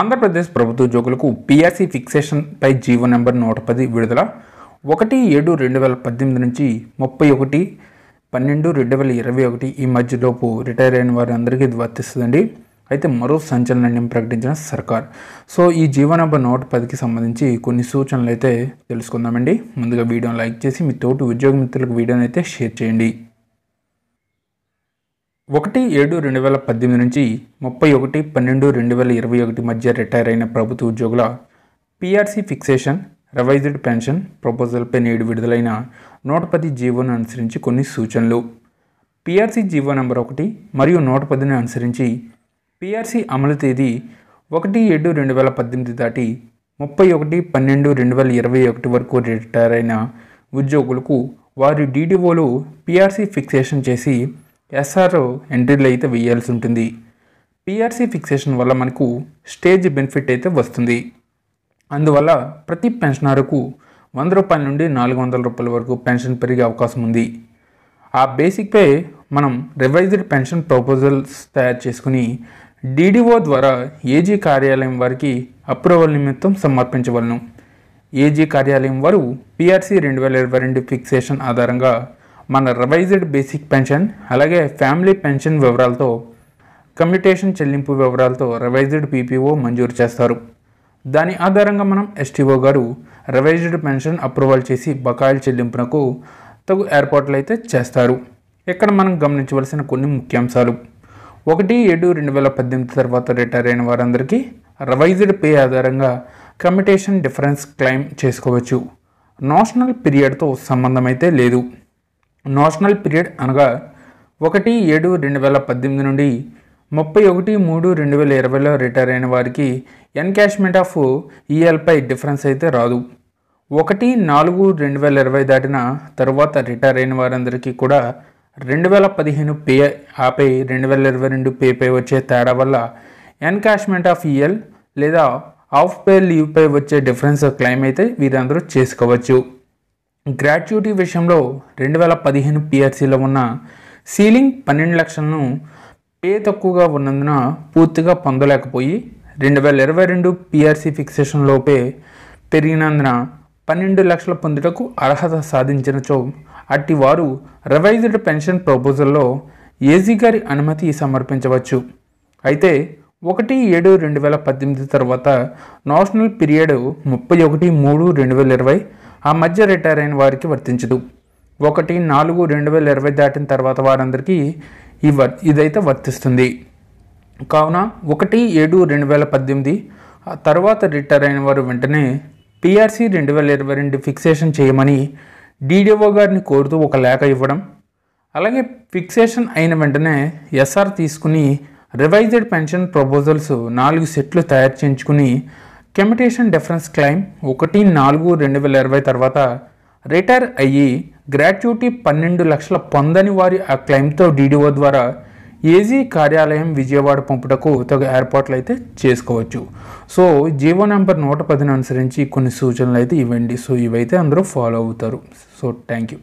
ఆంధ్రప్రదేశ్ ప్రభుత్వ ఉద్యోగులకు ఫిక్సేషన్ పై GO number నూట పది విడుదల ఒకటి ఏడు రెండు వేల పద్దెనిమిది నుంచి ముప్పై ఒకటి పన్నెండు రెండు వేల ఇరవై ఒకటి ఈ మధ్యలోపు రిటైర్ అయిన వారందరికీ ఇది వర్తిస్తుందండి అయితే మరో సంచలన నిర్ణయం ప్రకటించిన సర్కార్ సో ఈ జీవో నెంబర్ నూట పదికి సంబంధించి కొన్ని సూచనలు అయితే తెలుసుకుందామండి ముందుగా వీడియోని లైక్ చేసి మీ తోటి ఉద్యోగ మిత్రులకు వీడియోని అయితే షేర్ చేయండి ఒకటి ఏడు రెండు వేల పద్దెనిమిది నుంచి ముప్పై ఒకటి పన్నెండు రెండు వేల ఇరవై ఒకటి మధ్య రిటైర్ అయిన ప్రభుత్వ ఉద్యోగుల పీఆర్సీ ఫిక్సేషన్ రివైజ్డ్ పెన్షన్ ప్రపోజల్పై నేడు విడుదలైన నూట పది జీవోను అనుసరించి కొన్ని సూచనలు పీఆర్సీ జీవో నెంబర్ ఒకటి మరియు నూట పదిని అనుసరించి పీఆర్సీ అమలు తేదీ ఒకటి ఏడు రెండు వేల పద్దెనిమిది దాటి ముప్పై ఒకటి పన్నెండు రెండు వేల ఇరవై ఒకటి వరకు రిటైర్ అయిన ఉద్యోగులకు వారి డీడీఓలు పీఆర్సీ ఫిక్సేషన్ చేసి ఎస్ఆర్ఓ ఎంట్రీలు అయితే వేయాల్సి ఉంటుంది పిఆర్సీ ఫిక్సేషన్ వల్ల మనకు స్టేజ్ బెనిఫిట్ అయితే వస్తుంది అందువల్ల ప్రతి పెన్షనర్కు వంద రూపాయల నుండి నాలుగు వందల రూపాయల వరకు పెన్షన్ పెరిగే అవకాశం ఉంది ఆ బేసిక్పై మనం రివైజ్డ్ పెన్షన్ ప్రపోజల్స్ తయారు చేసుకుని డీడీఓ ద్వారా ఏజీ కార్యాలయం వారికి అప్రూవల్ నిమిత్తం సమర్పించవలను ఏజీ కార్యాలయం వారు పిఆర్సీ రెండు వేల ఇరవై రెండు ఫిక్సేషన్ ఆధారంగా మన రివైజ్డ్ బేసిక్ పెన్షన్ అలాగే ఫ్యామిలీ పెన్షన్ వివరాలతో కమ్యూటేషన్ చెల్లింపు వివరాలతో రివైజ్డ్ పీపీఓ మంజూరు చేస్తారు దాని ఆధారంగా మనం ఎస్టీఓ గారు రివైజ్డ్ పెన్షన్ అప్రూవల్ చేసి బకాయిల చెల్లింపునకు తగు ఏర్పాట్లు అయితే చేస్తారు ఇక్కడ మనం గమనించవలసిన కొన్ని ముఖ్యాంశాలు ఒకటి ఏడు రెండు వేల పద్దెనిమిది తర్వాత రిటైర్ అయిన వారందరికీ రివైజ్డ్ పే ఆధారంగా కమ్యూటేషన్ డిఫరెన్స్ క్లెయిమ్ చేసుకోవచ్చు నేషనల్ పీరియడ్తో సంబంధం అయితే లేదు నోషనల్ పీరియడ్ అనగా ఒకటి ఏడు రెండు వేల పద్దెనిమిది నుండి ముప్పై ఒకటి మూడు రెండు వేల ఇరవైలో రిటైర్ అయిన వారికి ఎన్కాష్మెంట్ ఆఫ్ ఈఎల్పై డిఫరెన్స్ అయితే రాదు ఒకటి నాలుగు రెండు వేల ఇరవై దాటిన తర్వాత రిటైర్ అయిన వారందరికీ కూడా రెండు వేల పదిహేను పే ఆపై రెండు వేల ఇరవై రెండు పేపై వచ్చే తేడా వల్ల ఎన్కాష్మెంట్ ఆఫ్ ఈఎల్ లేదా ఆఫ్ పే లీవ్పై వచ్చే డిఫరెన్స్ క్లెయిమ్ అయితే వీరందరూ చేసుకోవచ్చు గ్రాట్యుటీ విషయంలో రెండు వేల పదిహేను పిఆర్సీలో ఉన్న సీలింగ్ పన్నెండు లక్షలను పే తక్కువగా ఉన్నందున పూర్తిగా పొందలేకపోయి రెండు వేల ఇరవై రెండు పిఆర్సీ ఫిక్సేషన్ లోపే పెరిగినందున పన్నెండు లక్షల పొందుటకు అర్హత సాధించినచో అట్టి వారు రివైజ్డ్ పెన్షన్ ప్రపోజల్లో ఏజీ గారి అనుమతి సమర్పించవచ్చు అయితే ఒకటి ఏడు రెండు వేల పద్దెనిమిది తర్వాత నేషనల్ పీరియడ్ ముప్పై ఒకటి మూడు రెండు వేల ఇరవై ఆ మధ్య రిటైర్ అయిన వారికి వర్తించదు ఒకటి నాలుగు రెండు వేల ఇరవై దాటిన తర్వాత వారందరికీ ఈ వర్ ఇదైతే వర్తిస్తుంది కావున ఒకటి ఏడు రెండు వేల పద్దెనిమిది ఆ తర్వాత రిటైర్ అయిన వారు వెంటనే పిఆర్సీ రెండు వేల ఇరవై రెండు ఫిక్సేషన్ చేయమని డీడీఓ గారిని కోరుతూ ఒక లేఖ ఇవ్వడం అలాగే ఫిక్సేషన్ అయిన వెంటనే ఎస్ఆర్ తీసుకుని రివైజ్డ్ పెన్షన్ ప్రపోజల్స్ నాలుగు సెట్లు తయారు చేయించుకుని కెమిటేషన్ డిఫరెన్స్ క్లైమ్ ఒకటి నాలుగు రెండు వేల ఇరవై తర్వాత రిటైర్ అయ్యి గ్రాట్యుటీ పన్నెండు లక్షల పొందని వారి ఆ క్లైమ్తో డీడీఓ ద్వారా ఏజీ కార్యాలయం విజయవాడ పంపుటకు తగు ఏర్పాట్లు అయితే చేసుకోవచ్చు సో జీవో నెంబర్ నూట పదిని అనుసరించి కొన్ని సూచనలు అయితే ఇవ్వండి సో ఇవైతే అందరూ ఫాలో అవుతారు సో థ్యాంక్ యూ